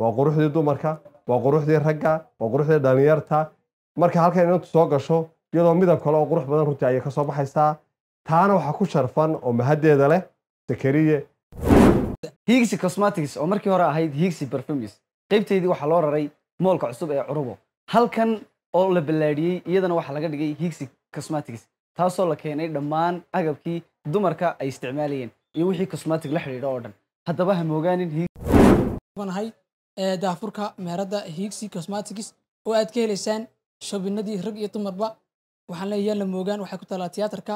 waa quruxdii dumarka waa quruxdii ragga waa quruxdii dhallinyarta marka halkan inantu soo gasho iyadoo midab kale oo qurux badan runtii ayay ka soo baxaysaa taana waxaa ku sharfan oo mahaddeeda leh sakariye higsi cosmatics oo markii hore ahayd higsi perfumis qaybteydii waxaa loo raray moolka cusub ee curubo halkan oo la ballaadhiyey iyadana waxaa laga dhigay higsi cosmatics taasoo la keenay dhammaan agabkii dumarka ay isticmaalayeen iyo wixii cosmatic la xidhiidha oo dhan haddaba ha moogaanin ee daafurka meerada hiigsi cosmatics oo aad ka helaysaan shobinadii rag iyo dumarba waxaan leeyahay lamoogaan waxay ku taalaa tiyaatarka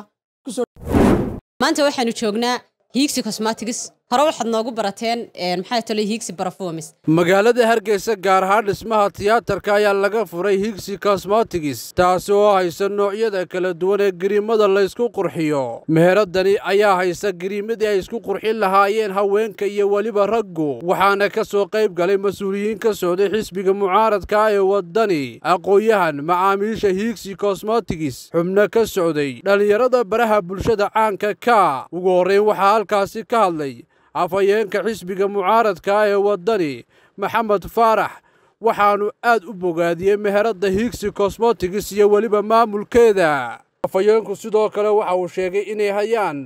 maanta waxaanu joognaa hiigsi cosmatics hore waxaad noogu barateen maxaa tolay higsi barformis magaalada hargeysa gaar ahaan dhismaha tiyaatarka ayaa laga furay higsi kosmotigis taasi oo haysa noocyada kala duwan ee giriimada la ysku qurxiyo meheradani ayaa haysa giriimadii ay isku qurxin lahaayeen haweenka iyo weliba raggu waxaana ka soo qayb galay mas-uuliyiin ka socday xisbiga mucaaradka ee waddani aqoon-yahan macaamiisha higsi kosmotigis xubno ka socday dhallinyarada baraha bulshada caanka ka ugu horreyn waxaa halkaasi ka hadlay afhayeenka xisbiga mucaaradka ah ee waddani maxamed faarax waxaannu aad u bogaadiyey meheradda hiigsi kosmotigis iyo weliba maamulkeeda afhayeenku sidoo kale waxa uu sheegay inay hayaan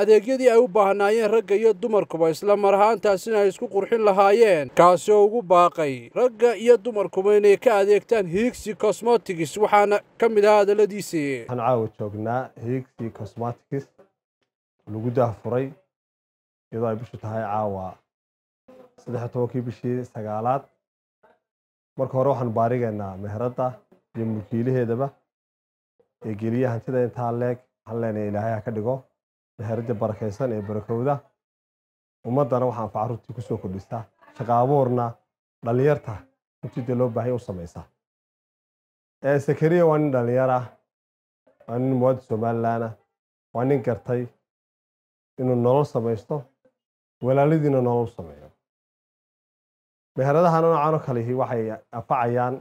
adeegyadii ay u baahnaayeen ragga iyo dumarkuba isla mar ahaantaasina ay isku qurxin lahaayeen kaasi oo ugu baaqay ragga iyo dumarkuba inay ka adeegtaan hiigsi kosmotigis waxaana ka mid ah hadalladiisii waxaan caawa joognaa hiigsi kosmotigis lagu dahfuray iyadoo ay bishu tahay caawa saddex tobankii bishii sagaalaad marka hore waxaan baarigaynaa meheradda iyo mulkiilaheedaba ee geliya hantida intaa leeg waxaan leenahay ilaahay ha ka dhigo meheradda barakaysan ee barakowda ummaddana waxaa anfaca runtii ku soo kordhisa shaqa abuurna dhallinyarta runtii loo baahay u samaysa sakariya waa nin dhallinyar ah waa nin muwaadin somalilaana ah, waa nin gartay inuu nolol samaysto walaalidiina noolou sameeyo meheradaha noocaanoo kalihi waxay anfacayaan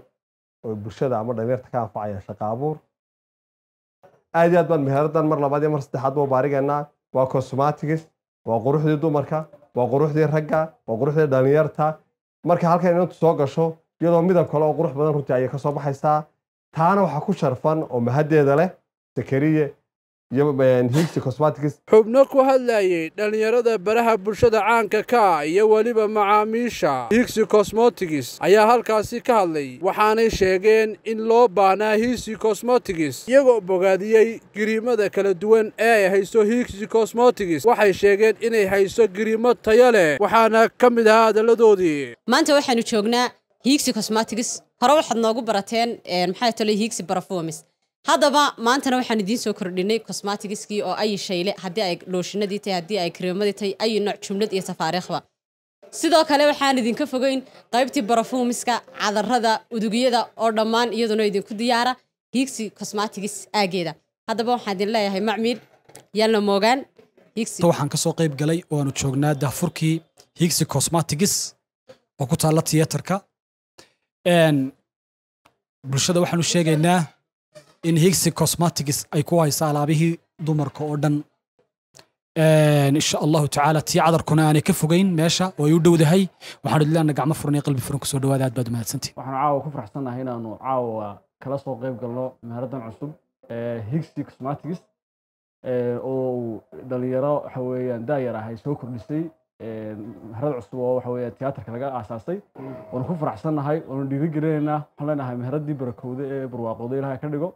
oo bulshada ama dhalinyarta ka anfacayaan shaqa abuur aad iyo aad baan meheradan mar labaad iyo mar saddexaad bau baarigaynaa waa cosmatics waa quruxdii dumarka waa quruxdii ragga waa quruxdii dhalinyarta marka halkan inantu soo gasho iyadoo midab kale oo qurux badan runtii ayay kasoo baxaysaa taana waxaa ku sharfan oo mahaddeeda leh sakariye xubno ku hadlayey dhallinyarada baraha bulshada caanka ka ah iyo weliba macaamiisha hiigsi kosmotigs ayaa halkaasi ka hadlay waxaanay sheegeen in loo baanaa hiigsi kosmotigs iyagoo bogaadiyey giriimada kala duwan ee ay hayso hiigsi kosmotigs waxay sheegeen inay hayso giriimo tayo leh waxaana ka mid ahaa hadalladoodii maanta waxaanu joognaa hiigsi kosmotigs hore waxaad noogu barateen eh, maxaa tole hiigsi barafumis haddaba maantana waxaan idiin soo kordhinay cosmatigiskii oo ayi shayle haddii ay looshinadii tahay haddii ay kareemadii tahay ayi nooc jumlad iyo safaariikhba sidoo kale waxaan idinka fogeyn qaybtii barafuumiska cadarada udugyada oo dhammaan iyaduna idinku diyaara hiigsi cosmatigis aageeda haddaba waxaan idin leeyahay macmiil yaalna moogaan waxaan kasoo qayb galay oo aanu joognaa daafurkii hiigsi cosmatigis oo ku taalla tiyatarka bulshada waxaanu sheegaynaa in higsi cosmatics ay ku haysa alaabihii dumarka oo dhan insha allahu tacaala tii cadarkuna aanay ka fogeyn meesha way u dhowdahay waxaan udlaana gacmo furan qalbi furan kusoo dhawaada aad baad umahadsantihi waxaan caawa ku faraxsanahay inaanu caawa kala soo qayb galno maharadan cusub higsi cosmatics oo dhalinyaro waxa weeyaan daayar ah ay soo kordhisay meherad cusub oo waxa weeye tiyaatarka laga aasaasay waanu ku faraxsannahay waanu dhiiri waxaan leenahay meheradii barakowda ee barwaaqooda ilaahay ka dhigo